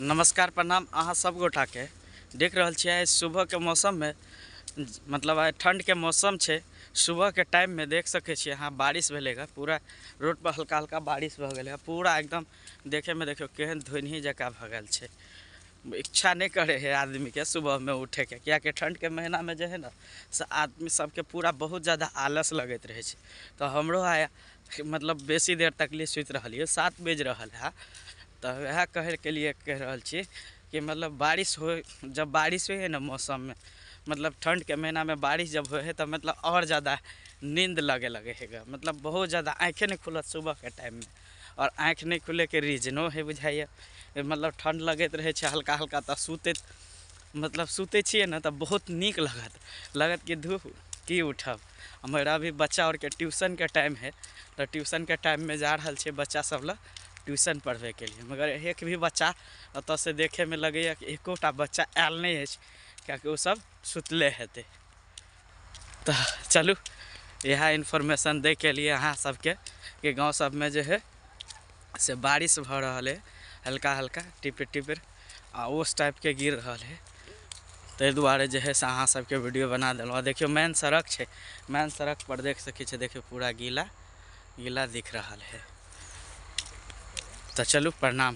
नमस्कार प्रणाम अहाँ सब गोटा के देख रहल आज सुबह के मौसम में मतलब आज ठंड के मौसम है सुबह के टाइम में देख सके सकते हाँ बारिश भले गऽ पूरा रोड पर हल्का हल्का बारिश भग गया पूरा एकदम देखे में देखियो केहन धुन ही भऽ गेल इच्छा नहीं करे है आदमी के सुबह में उठे के क्या कि ठंड के महीना में जो है ना आदमी सबके पूरा बहुत ज़्यादा आलस लगत रहे तो हमरो आया मतलब बेसी देर तक लिए सुति रही सात बज रहा है वह कह के लिए कह रहा छियै कि मतलब बारिश हो जब बारिश है ना मौसम में मतलब महीना में बारिश जब हो है तो मतलब और ज़्यादा नींद लगे लगे है मतलब बहुत ज़्यादा आँखें नहीं खुलत सुबह के टाइम में और आँख नहीं खुले के रीजनो है बुझाइए मतलब ठंड लगत रहे हल्का हल्का तो सुते मतलब सुते छे ना तो बहुत निक लगत लगत कि धूप की उठब हमारा अभी बच्चा और के ट्यूशन के टाइम है तो ट्यूशन के टाइम में जा रहा है बच्चा सब लोग ट्यूशन पढ़बे के लिए मगर एक भी बच्चा अत से देखे में लगे कि एकोटा बच्चा आयल नहीं अछि कि सब सुतले हेत तो चलू यह इन्फॉर्मेशन के लिए अहाँ सबके कि गाँव में जो है से बारिश भ रहा है हल्का हल्का टिपिर टिपिर आ उस टाइप के गिर रहा है ते दुआरे जो है से अहाँ सबके वीडियो बना दिल देखियो मेन सड़क है मेन पर देख सकते देखियो पूरा गीला गीला दिख रहा है तो चलो प्रणाम